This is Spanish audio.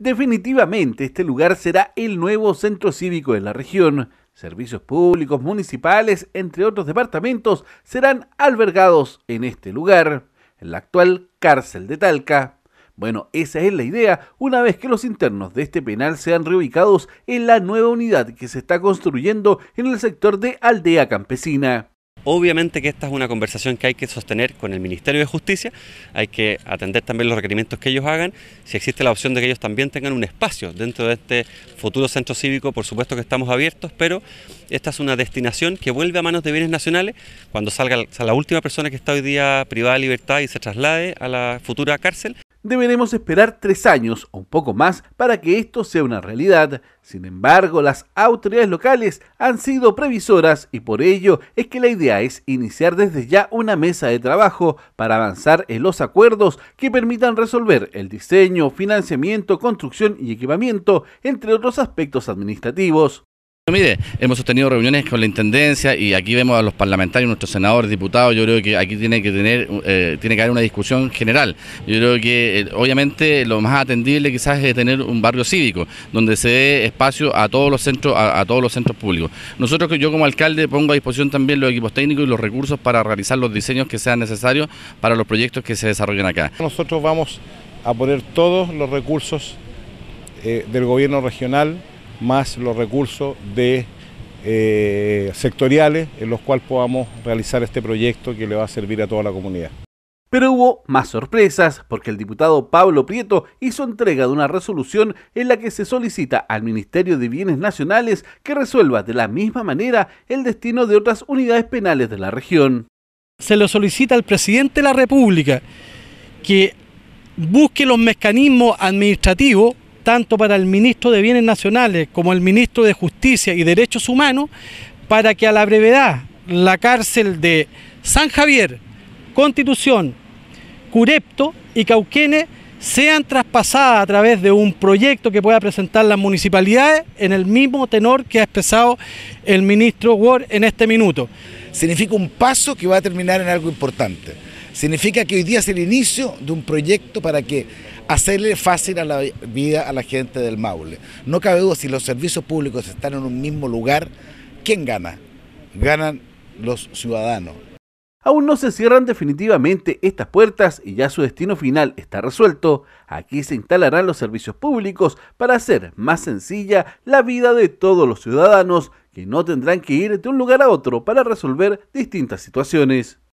Definitivamente este lugar será el nuevo centro cívico de la región. Servicios públicos, municipales, entre otros departamentos, serán albergados en este lugar, en la actual cárcel de Talca. Bueno, esa es la idea una vez que los internos de este penal sean reubicados en la nueva unidad que se está construyendo en el sector de Aldea Campesina. Obviamente que esta es una conversación que hay que sostener con el Ministerio de Justicia, hay que atender también los requerimientos que ellos hagan, si existe la opción de que ellos también tengan un espacio dentro de este futuro centro cívico, por supuesto que estamos abiertos, pero esta es una destinación que vuelve a manos de bienes nacionales cuando salga la última persona que está hoy día privada de libertad y se traslade a la futura cárcel. Deberemos esperar tres años o un poco más para que esto sea una realidad. Sin embargo, las autoridades locales han sido previsoras y por ello es que la idea es iniciar desde ya una mesa de trabajo para avanzar en los acuerdos que permitan resolver el diseño, financiamiento, construcción y equipamiento, entre otros aspectos administrativos. Mire, hemos sostenido reuniones con la Intendencia y aquí vemos a los parlamentarios, nuestros senadores, diputados, yo creo que aquí tiene que tener, eh, tiene que haber una discusión general. Yo creo que eh, obviamente lo más atendible quizás es tener un barrio cívico, donde se dé espacio a todos los centros, a, todos los centros públicos. Nosotros yo como alcalde pongo a disposición también los equipos técnicos y los recursos para realizar los diseños que sean necesarios para los proyectos que se desarrollen acá. Nosotros vamos a poner todos los recursos eh, del gobierno regional más los recursos de eh, sectoriales en los cuales podamos realizar este proyecto que le va a servir a toda la comunidad. Pero hubo más sorpresas porque el diputado Pablo Prieto hizo entrega de una resolución en la que se solicita al Ministerio de Bienes Nacionales que resuelva de la misma manera el destino de otras unidades penales de la región. Se lo solicita al presidente de la República que busque los mecanismos administrativos tanto para el ministro de Bienes Nacionales como el ministro de Justicia y Derechos Humanos, para que a la brevedad la cárcel de San Javier, Constitución, Curepto y Cauquene sean traspasadas a través de un proyecto que pueda presentar las municipalidades en el mismo tenor que ha expresado el ministro Ward en este minuto. Significa un paso que va a terminar en algo importante. Significa que hoy día es el inicio de un proyecto para que hacerle fácil a la vida a la gente del Maule. No cabe duda, si los servicios públicos están en un mismo lugar, ¿quién gana? Ganan los ciudadanos. Aún no se cierran definitivamente estas puertas y ya su destino final está resuelto. Aquí se instalarán los servicios públicos para hacer más sencilla la vida de todos los ciudadanos que no tendrán que ir de un lugar a otro para resolver distintas situaciones.